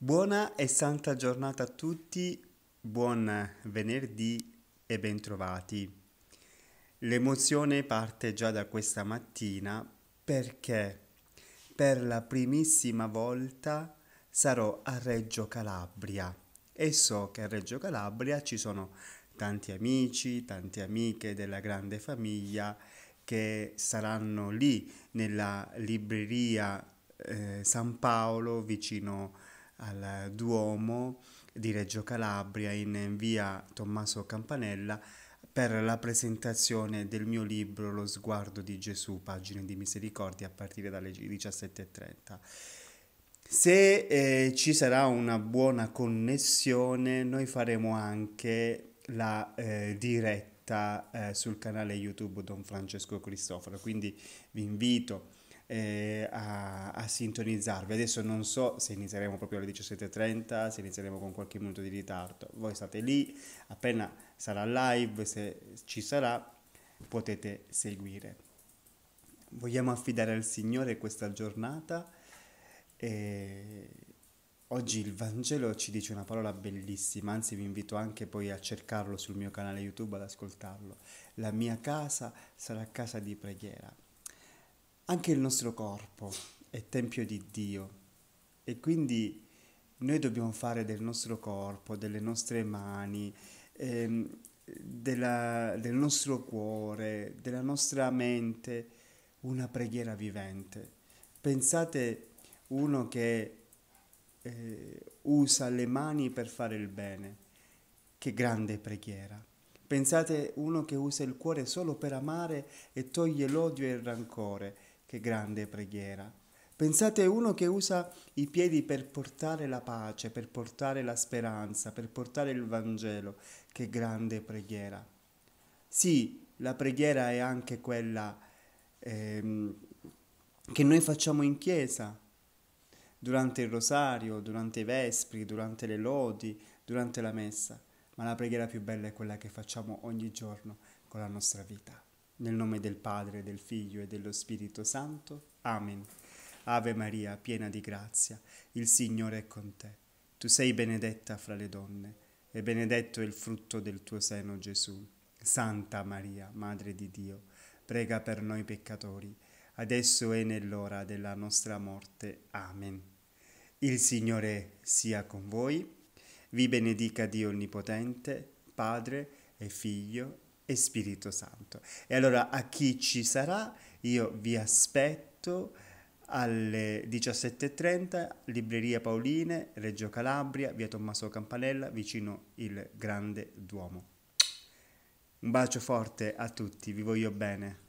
Buona e santa giornata a tutti, buon venerdì e bentrovati. L'emozione parte già da questa mattina perché per la primissima volta sarò a Reggio Calabria e so che a Reggio Calabria ci sono tanti amici, tante amiche della grande famiglia che saranno lì nella libreria eh, San Paolo vicino a al Duomo di Reggio Calabria in via Tommaso Campanella per la presentazione del mio libro Lo sguardo di Gesù, pagine di misericordia a partire dalle 17.30. Se eh, ci sarà una buona connessione, noi faremo anche la eh, diretta eh, sul canale YouTube Don Francesco Cristoforo, quindi vi invito eh, a, a, sintonizzarvi. Adesso non so se inizieremo proprio alle 17.30, se inizieremo con qualche minuto di ritardo. Voi state lì, appena sarà live, se ci sarà, potete seguire. Vogliamo affidare al Signore questa giornata. E... Oggi il Vangelo ci dice una parola bellissima, anzi vi invito anche poi a cercarlo sul mio canale YouTube, ad ascoltarlo. La mia casa sarà casa di preghiera. Anche il nostro corpo è tempio di Dio e quindi noi dobbiamo fare del nostro corpo, delle nostre mani, ehm, della, del nostro cuore, della nostra mente una preghiera vivente. Pensate uno che eh, usa le mani per fare il bene, che grande preghiera. Pensate uno che usa il cuore solo per amare e toglie l'odio e il rancore che grande preghiera! Pensate a uno che usa i piedi per portare la pace, per portare la speranza, per portare il Vangelo. Che grande preghiera! Sì, la preghiera è anche quella ehm, che noi facciamo in chiesa, durante il rosario, durante i vespri, durante le lodi, durante la messa, ma la preghiera più bella è quella che facciamo ogni giorno con la nostra vita. Nel nome del Padre, del Figlio e dello Spirito Santo. Amen. Ave Maria, piena di grazia, il Signore è con te. Tu sei benedetta fra le donne, e benedetto è il frutto del tuo seno, Gesù. Santa Maria, Madre di Dio, prega per noi peccatori, adesso e nell'ora della nostra morte. Amen. Il Signore sia con voi. Vi benedica Dio Onnipotente, Padre e Figlio e Spirito Santo. E allora a chi ci sarà, io vi aspetto alle 17.30, Libreria Paoline, Reggio Calabria, via Tommaso Campanella, vicino il Grande Duomo. Un bacio forte a tutti, vi voglio bene.